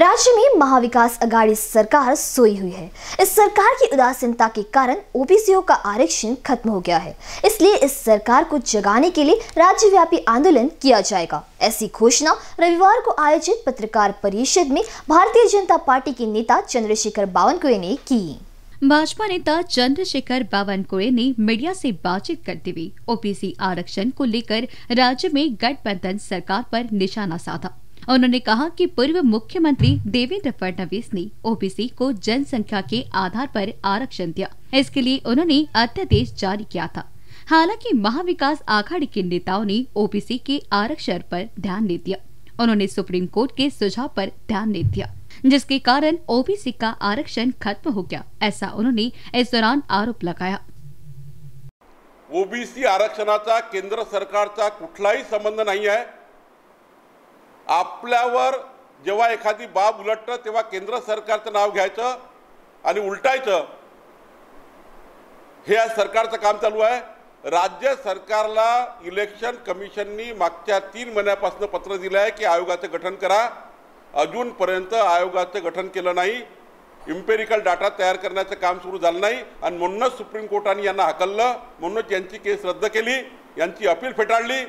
राज्य में महाविकास अगाड़ी सरकार सोई हुई है इस सरकार की उदासीनता के कारण ओबीसीओ का आरक्षण खत्म हो गया है इसलिए इस सरकार को जगाने के लिए राज्यव्यापी आंदोलन किया जाएगा ऐसी घोषणा रविवार को आयोजित पत्रकार परिषद में भारतीय जनता पार्टी के नेता चंद्रशेखर बावनकुए ने की भाजपा नेता चंद्रशेखर बावनकुए ने मीडिया से बातचीत करते हुए ओबीसी आरक्षण को लेकर राज्य में गठबंधन सरकार पर निशाना साधा उन्होंने कहा कि पूर्व मुख्यमंत्री देवेंद्र फडणवीस ने ओबीसी को जनसंख्या के आधार पर आरक्षण दिया इसके लिए उन्होंने अध्यादेश जारी किया था हालांकि महाविकास आघाड़ी के नेताओं ने ओबीसी के आरक्षण पर ध्यान नहीं दिया उन्होंने सुप्रीम कोर्ट के सुझाव पर ध्यान नहीं दिया जिसके कारण ओबीसी का आरक्षण खत्म हो गया ऐसा उन्होंने इस दौरान आरोप लगाया ओबीसी का केंद्र सरकार का कुछ संबंध नहीं है आपल्यावर जेव्हा एखादी बाब उलटतं तेव्हा केंद्र सरकारचं नाव घ्यायचं आणि उलटायचं हे आज सरकारचं काम चालू आहे राज्य सरकारला इलेक्शन कमिशननी मागच्या तीन महिन्यापासून पत्र दिलं आहे की आयोगाचं गठन करा अजूनपर्यंत आयोगाचं गठन केलं नाही इम्पेरिकल डाटा तयार करण्याचं काम सुरू झालं नाही आणि म्हणूनच सुप्रीम कोर्टाने यांना हकललं म्हणूनच यांची केस रद्द केली यांची अपील फेटाळली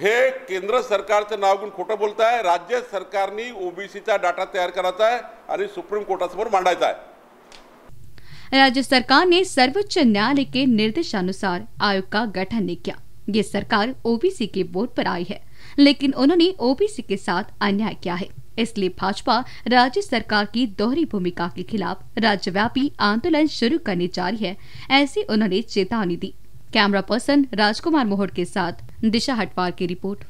हे केंद्र सरकारचं नाव घेऊन खोट बोलता है राज्य ओबीसी का डाटा तैयार कराता है सुप्रीम कोर्टा कोर्टासमोर मांडायचा है राज्य सरकार ने सर्वोच्च न्यायालय के निर्देशानुसार आयोग का गठन नहीं किया ये सरकार ओबीसी के बोर्ड पर आई है लेकिन उन्होंने ओबीसी के साथ अन्याय किया है इसलिए भाजपा राज्य सरकार की दोहरी भूमिका के खिलाफ राज्यव्यापी आंदोलन शुरू करने जा रही है ऐसी उन्होंने चेतावनी दी कैमरा पर्सन राजकुमार मोहड़ के साथ दिशा हटवार की रिपोर्ट